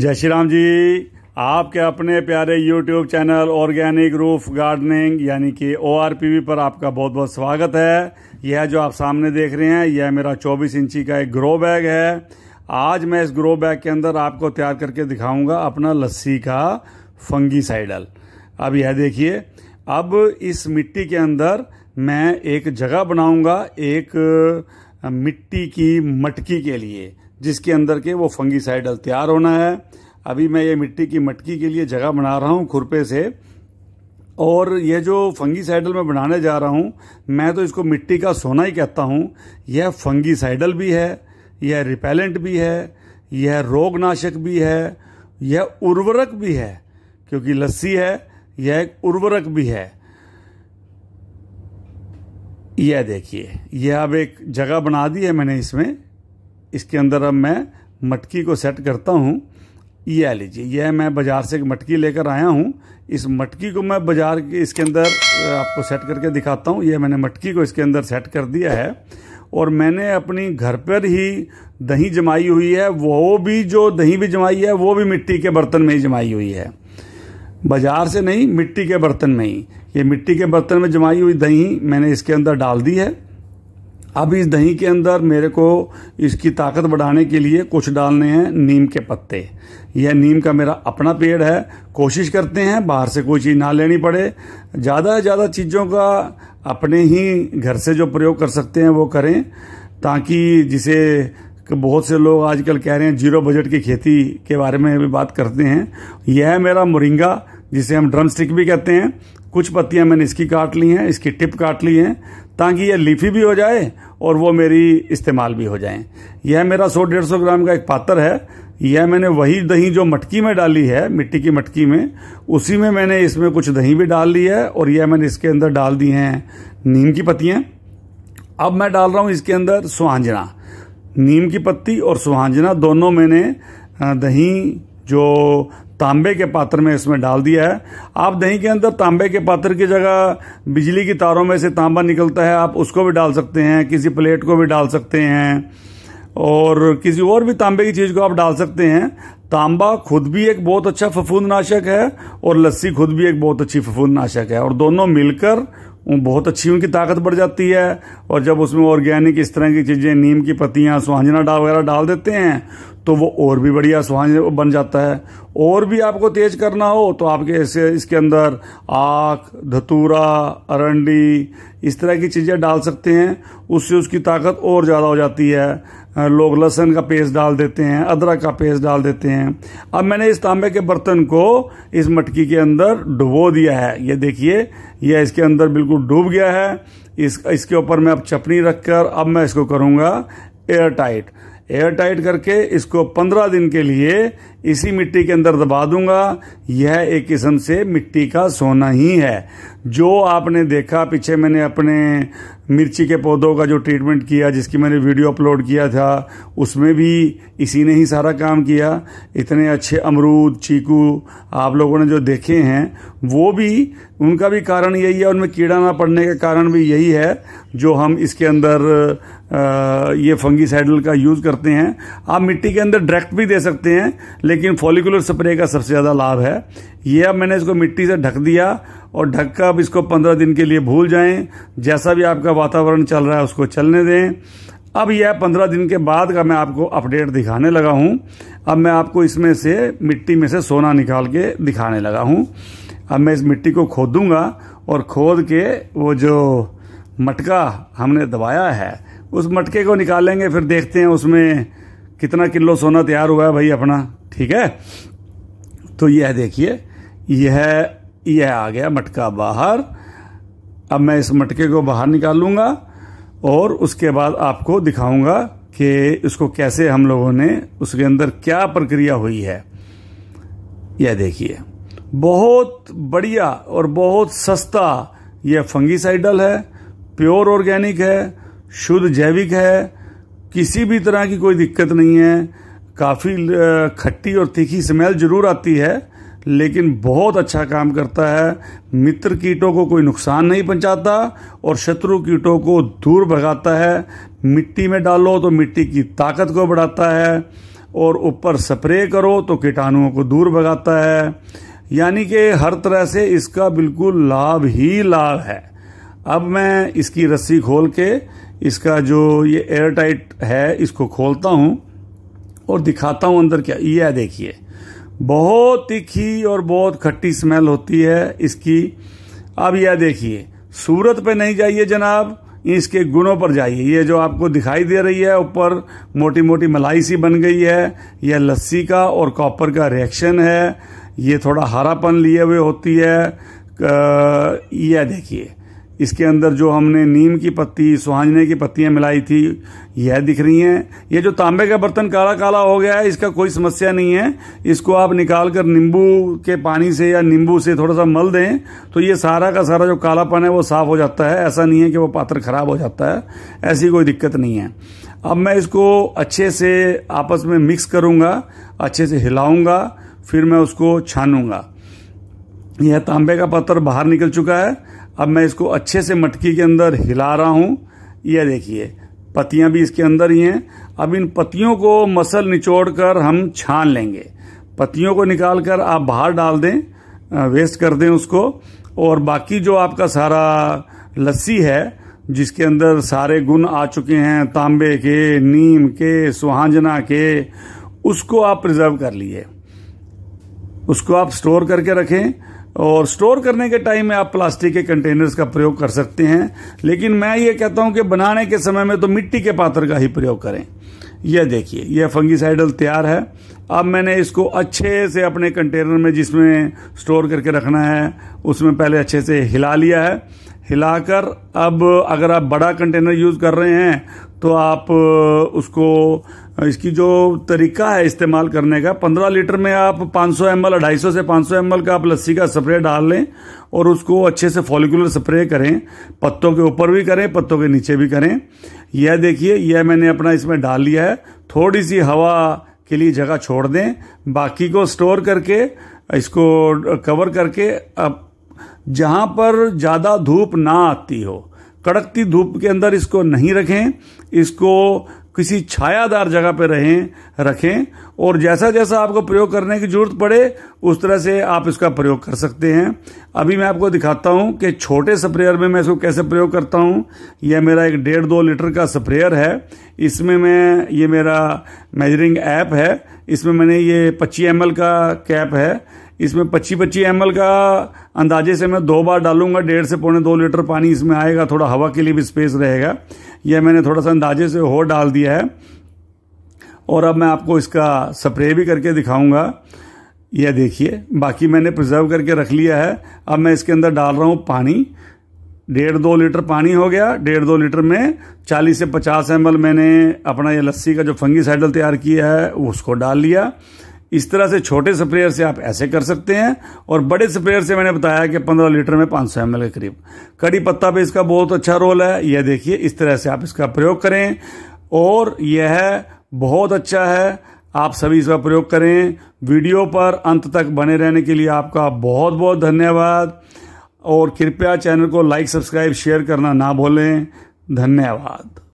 जय श्री राम जी आपके अपने प्यारे YouTube channel organic roof gardening यानी कि ओ पर आपका बहुत बहुत स्वागत है यह जो आप सामने देख रहे हैं यह मेरा 24 इंची का एक ग्रो बैग है आज मैं इस ग्रो बैग के अंदर आपको तैयार करके दिखाऊंगा अपना लस्सी का फंगी साइडल अब यह देखिए अब इस मिट्टी के अंदर मैं एक जगह बनाऊंगा एक मिट्टी की मटकी के लिए जिसके अंदर के वो फंगीसाइडल तैयार होना है अभी मैं ये मिट्टी की मटकी के लिए जगह बना रहा हूँ खुरपे से और ये जो फंगीसाइडल मैं बनाने जा रहा हूँ मैं तो इसको मिट्टी का सोना ही कहता हूँ यह फंगीसाइडल भी है यह रिपेलेंट भी है यह रोगनाशक भी है यह उर्वरक भी है क्योंकि लस्सी है यह एक उर्वरक भी है यह देखिए यह अब एक जगह बना दी है मैंने इसमें इसके अंदर अब मैं मटकी को सेट करता हूँ ये लीजिए यह मैं बाज़ार से एक मटकी लेकर आया हूँ इस मटकी को मैं बाज़ार के इसके अंदर आपको सेट करके दिखाता हूँ यह मैंने मटकी को इसके अंदर सेट कर दिया है और मैंने अपनी घर पर ही दही जमाई हुई है वो भी जो दही भी जमाई है वो भी मिट्टी के बर्तन में ही जमाई हुई है बाज़ार से नहीं मिट्टी के बर्तन में ही ये मिट्टी के बर्तन में जमाई हुई दही मैंने इसके अंदर डाल दी है अब इस दही के अंदर मेरे को इसकी ताकत बढ़ाने के लिए कुछ डालने हैं नीम के पत्ते यह नीम का मेरा अपना पेड़ है कोशिश करते हैं बाहर से कोई चीज़ ना लेनी पड़े ज़्यादा से ज़्यादा चीज़ों का अपने ही घर से जो प्रयोग कर सकते हैं वो करें ताकि जिसे बहुत से लोग आजकल कह रहे हैं जीरो बजट की खेती के बारे में भी बात करते हैं यह है मेरा मुरिंगा जिसे हम ड्रम स्टिक भी कहते हैं कुछ पत्तियां मैंने इसकी काट ली हैं इसकी टिप काट ली हैं ताकि यह लीफी भी हो जाए और वो मेरी इस्तेमाल भी हो जाए यह मेरा सौ डेढ़ सौ ग्राम का एक पात्र है यह मैंने वही दही जो मटकी में डाली है मिट्टी की मटकी में उसी में मैंने इसमें कुछ दही भी डाल ली है और यह मैंने इसके अंदर डाल दी हैं नीम की पत्तियाँ अब मैं डाल रहा हूँ इसके अंदर सुहांजना नीम की पत्ती और सुहांजना दोनों मैंने दही जो तांबे के पात्र में इसमें डाल दिया है आप दही के अंदर तांबे के पात्र की जगह बिजली की तारों में से तांबा निकलता है आप उसको भी डाल सकते हैं किसी प्लेट को भी डाल सकते हैं और किसी और भी तांबे की चीज़ को आप डाल सकते हैं तांबा खुद भी एक बहुत अच्छा फफूंद नाशक है और लस्सी खुद भी एक बहुत अच्छी फफूंद नाशक है और दोनों मिलकर बहुत अच्छी उनकी ताकत बढ़ जाती है और जब उसमें ऑर्गेनिक इस तरह की चीज़ें नीम की पत्तियाँ सुहांजना डाल वगैरह डाल देते हैं तो वो और भी बढ़िया सुहांज बन जाता है और भी आपको तेज करना हो तो आपके ऐसे इसके अंदर आख धतूरा अरंडी इस तरह की चीज़ें डाल सकते हैं उससे उसकी ताकत और ज़्यादा हो जाती है लोग लहसन का पेस्ट डाल देते हैं अदरक का पेस्ट डाल देते हैं अब मैंने इस तांबे के बर्तन को इस मटकी के अंदर डुबो दिया है ये देखिए यह इसके अंदर बिल्कुल डूब गया है इस इसके ऊपर मैं अब चपनी रखकर अब मैं इसको करूँगा एयर टाइट एयर टाइट करके इसको पंद्रह दिन के लिए इसी मिट्टी के अंदर दबा दूंगा यह एक किस्म से मिट्टी का सोना ही है जो आपने देखा पीछे मैंने अपने मिर्ची के पौधों का जो ट्रीटमेंट किया जिसकी मैंने वीडियो अपलोड किया था उसमें भी इसी ने ही सारा काम किया इतने अच्छे अमरूद चीकू आप लोगों ने जो देखे हैं वो भी उनका भी कारण यही है उनमें कीड़ा ना पड़ने का कारण भी यही है जो हम इसके अंदर आ, ये फंगी का यूज़ करते हैं आप मिट्टी के अंदर डायरेक्ट भी दे सकते हैं लेकिन लेकिन फॉलिकुलर स्प्रे का सबसे ज़्यादा लाभ है ये अब मैंने इसको मिट्टी से ढक दिया और ढक कर अब इसको पंद्रह दिन के लिए भूल जाएं जैसा भी आपका वातावरण चल रहा है उसको चलने दें अब यह पंद्रह दिन के बाद का मैं आपको अपडेट दिखाने लगा हूँ अब मैं आपको इसमें से मिट्टी में से सोना निकाल के दिखाने लगा हूँ अब मैं इस मिट्टी को खोदूँगा और खोद के वो जो मटका हमने दबाया है उस मटके को निकालेंगे फिर देखते हैं उसमें कितना किलो सोना तैयार हुआ है भाई अपना ठीक है तो यह देखिए यह यह आ गया मटका बाहर अब मैं इस मटके को बाहर निकालूंगा और उसके बाद आपको दिखाऊंगा कि इसको कैसे हम लोगों ने उसके अंदर क्या प्रक्रिया हुई है यह देखिए बहुत बढ़िया और बहुत सस्ता यह फंगीसाइडल है प्योर ऑर्गेनिक है शुद्ध जैविक है किसी भी तरह की कोई दिक्कत नहीं है काफ़ी खट्टी और तीखी स्मेल ज़रूर आती है लेकिन बहुत अच्छा काम करता है मित्र कीटों को कोई नुकसान नहीं पहुंचाता और शत्रु कीटों को दूर भगाता है मिट्टी में डालो तो मिट्टी की ताकत को बढ़ाता है और ऊपर स्प्रे करो तो कीटाणुओं को दूर भगाता है यानी कि हर तरह से इसका बिल्कुल लाभ ही लाभ है अब मैं इसकी रस्सी खोल के इसका जो ये एयरटाइट है इसको खोलता हूँ और दिखाता हूँ अंदर क्या यह देखिए बहुत तीखी और बहुत खट्टी स्मेल होती है इसकी अब यह देखिए सूरत पे नहीं जाइए जनाब इसके गुणों पर जाइए ये जो आपको दिखाई दे रही है ऊपर मोटी मोटी मलाई सी बन गई है यह लस्सी का और कॉपर का रिएक्शन है ये थोड़ा हरापन लिए हुए होती है यह देखिए इसके अंदर जो हमने नीम की पत्ती सुहाजने की पत्तियाँ मिलाई थी यह दिख रही हैं ये जो तांबे का बर्तन काला काला हो गया है इसका कोई समस्या नहीं है इसको आप निकाल कर नींबू के पानी से या नींबू से थोड़ा सा मल दें तो ये सारा का सारा जो कालापन है वो साफ़ हो जाता है ऐसा नहीं है कि वो पात्र ख़राब हो जाता है ऐसी कोई दिक्कत नहीं है अब मैं इसको अच्छे से आपस में मिक्स करूँगा अच्छे से हिलाऊँगा फिर मैं उसको छानूँगा यह तांबे का पत्थर बाहर निकल चुका है अब मैं इसको अच्छे से मटकी के अंदर हिला रहा हूँ यह देखिए पत्तियाँ भी इसके अंदर ही हैं अब इन पत्तियों को मसल निचोड़ कर हम छान लेंगे पत्तियों को निकाल कर आप बाहर डाल दें वेस्ट कर दें उसको और बाकी जो आपका सारा लस्सी है जिसके अंदर सारे गुण आ चुके हैं तांबे के नीम के सुहाजना के उसको आप प्रिजर्व कर लिए उसको आप स्टोर करके रखें और स्टोर करने के टाइम में आप प्लास्टिक के कंटेनर्स का प्रयोग कर सकते हैं लेकिन मैं ये कहता हूँ कि बनाने के समय में तो मिट्टी के पात्र का ही प्रयोग करें यह देखिए यह फंगिसाइडल तैयार है अब मैंने इसको अच्छे से अपने कंटेनर में जिसमें स्टोर करके रखना है उसमें पहले अच्छे से हिला लिया है हिलाकर अब अगर आप बड़ा कंटेनर यूज़ कर रहे हैं तो आप उसको हाँ, इसकी जो तरीका है इस्तेमाल करने का 15 लीटर में आप 500 सौ एम एल ढाई से 500 सौ एम का आप लस्सी का स्प्रे डाल लें और उसको अच्छे से फॉलिकुलर स्प्रे करें पत्तों के ऊपर भी करें पत्तों के नीचे भी करें यह देखिए यह मैंने अपना इसमें डाल लिया है थोड़ी सी हवा के लिए जगह छोड़ दें बाकी को स्टोर करके इसको कवर करके अब जहाँ पर ज़्यादा धूप ना आती हो कड़कती धूप के अंदर इसको नहीं रखें इसको किसी छायादार जगह पर रहें रखें और जैसा जैसा आपको प्रयोग करने की ज़रूरत पड़े उस तरह से आप इसका प्रयोग कर सकते हैं अभी मैं आपको दिखाता हूं कि छोटे स्प्रेयर में मैं इसको कैसे प्रयोग करता हूं यह मेरा एक डेढ़ दो लीटर का स्प्रेयर है इसमें मैं ये मेरा मेजरिंग ऐप है इसमें मैंने ये पच्चीस एम का कैप है इसमें पच्चीस पच्चीस एम का अंदाजे से मैं दो बार डालूंगा डेढ़ से पौने दो लीटर पानी इसमें आएगा थोड़ा हवा के लिए भी स्पेस रहेगा यह मैंने थोड़ा सा अंदाजे से हो डाल दिया है और अब मैं आपको इसका स्प्रे भी करके दिखाऊंगा यह देखिए बाकी मैंने प्रिजर्व करके रख लिया है अब मैं इसके अंदर डाल रहा हूँ पानी डेढ़ दो लीटर पानी हो गया डेढ़ दो लीटर में चालीस से पचास एम मैंने अपना यह लस्सी का जो फंगी तैयार किया है उसको डाल लिया इस तरह से छोटे स्प्रेयर से आप ऐसे कर सकते हैं और बड़े स्प्रेयर से मैंने बताया कि 15 लीटर में 500 सौ के करीब कड़ी पत्ता पे इसका बहुत अच्छा रोल है यह देखिए इस तरह से आप इसका प्रयोग करें और यह बहुत अच्छा है आप सभी इसका प्रयोग करें वीडियो पर अंत तक बने रहने के लिए आपका बहुत बहुत धन्यवाद और कृपया चैनल को लाइक सब्सक्राइब शेयर करना ना भूलें धन्यवाद